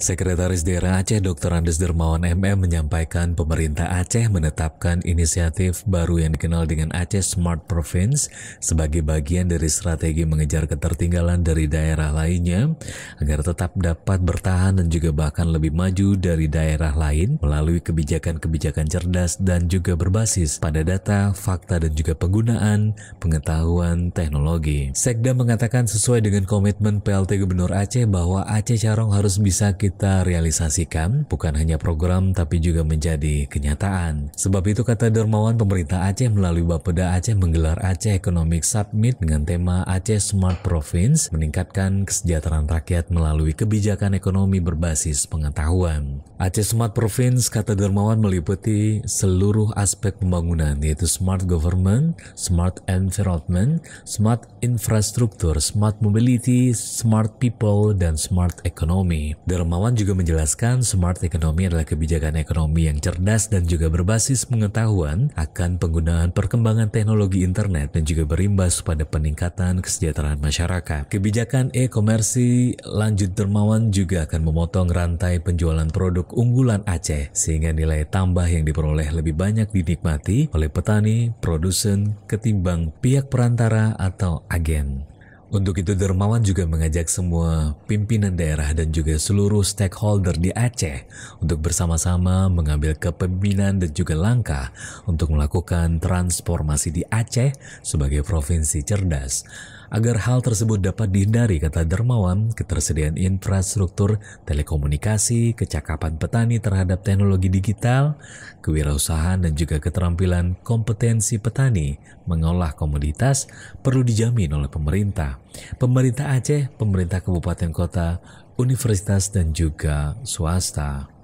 Sekretaris Daerah Aceh Dr. Andes Dermawan MM menyampaikan pemerintah Aceh menetapkan inisiatif baru yang dikenal dengan Aceh Smart Province sebagai bagian dari strategi mengejar ketertinggalan dari daerah lainnya agar tetap dapat bertahan dan juga bahkan lebih maju dari daerah lain melalui kebijakan-kebijakan cerdas dan juga berbasis pada data, fakta dan juga penggunaan pengetahuan teknologi. Sekda mengatakan sesuai dengan komitmen PLT Gubernur Aceh bahwa Aceh Carong harus bisa kita kita realisasikan bukan hanya program tapi juga menjadi kenyataan. Sebab itu kata Dermawan pemerintah Aceh melalui Bapeda Aceh menggelar Aceh Economic Summit dengan tema Aceh Smart Province meningkatkan kesejahteraan rakyat melalui kebijakan ekonomi berbasis pengetahuan. Aceh Smart Province kata Dermawan meliputi seluruh aspek pembangunan yaitu smart government, smart environment, smart infrastructure, smart mobility, smart people, dan smart economy. Dermawan Hermawan juga menjelaskan smart economy adalah kebijakan ekonomi yang cerdas dan juga berbasis pengetahuan akan penggunaan perkembangan teknologi internet dan juga berimbas pada peningkatan kesejahteraan masyarakat. Kebijakan e-komersi lanjut Dermawan juga akan memotong rantai penjualan produk unggulan Aceh sehingga nilai tambah yang diperoleh lebih banyak dinikmati oleh petani, produsen, ketimbang pihak perantara atau agen. Untuk itu Dermawan juga mengajak semua pimpinan daerah dan juga seluruh stakeholder di Aceh untuk bersama-sama mengambil kepemimpinan dan juga langkah untuk melakukan transformasi di Aceh sebagai provinsi cerdas. Agar hal tersebut dapat dihindari, kata Dermawan, ketersediaan infrastruktur telekomunikasi, kecakapan petani terhadap teknologi digital, kewirausahaan dan juga keterampilan kompetensi petani mengolah komoditas perlu dijamin oleh pemerintah pemerintah Aceh, pemerintah kabupaten kota, universitas dan juga swasta.